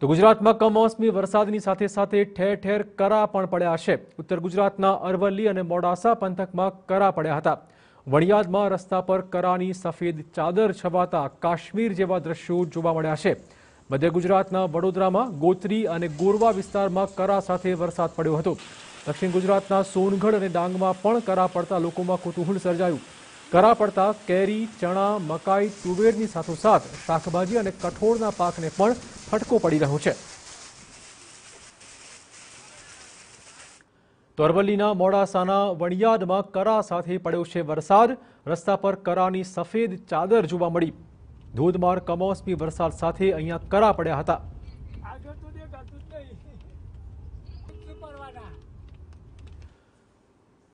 તો ગુજરાતમાં કમોસમી વરસાદની સાથે સાથે ઠેર ઠેર કરા પણ પડ્યા છે ઉત્તર ગુજરાતના અરવલ્લી અને મોડાસા પંથકમાં કરા પડ્યા હતા વણિયાદમાં રસ્તા પર કરાની સફેદ ચાદર છવાતા કાશ્મીર જેવા દ્રશ્યો જોવા મળ્યા છે મધ્ય ગુજરાતના વડોદરામાં ગોત્રી અને ગોરવા વિસ્તારમાં કરા સાથે વરસાદ પડ્યો હતો દક્ષિણ ગુજરાતના સોનગઢ અને ડાંગમાં પણ કરા પડતા લોકોમાં કુતૂહલ સર્જાયું કરા પડતા કેરી ચણા મકાઈ તુવેરની સાથોસાથ શાકભાજી અને કઠોળના પાકને પણ ઠકો પડી રહ્યો છે તર્બલીના મોડા સાના વણિયાડમાં કરા સાથે પડ્યો છે વરસાદ રસ્તા પર કરાની સફેદ ચાદર જોવા મળી ધોધમાર કમોસમી વરસાદ સાથે આયા કરા પડ્યા હતા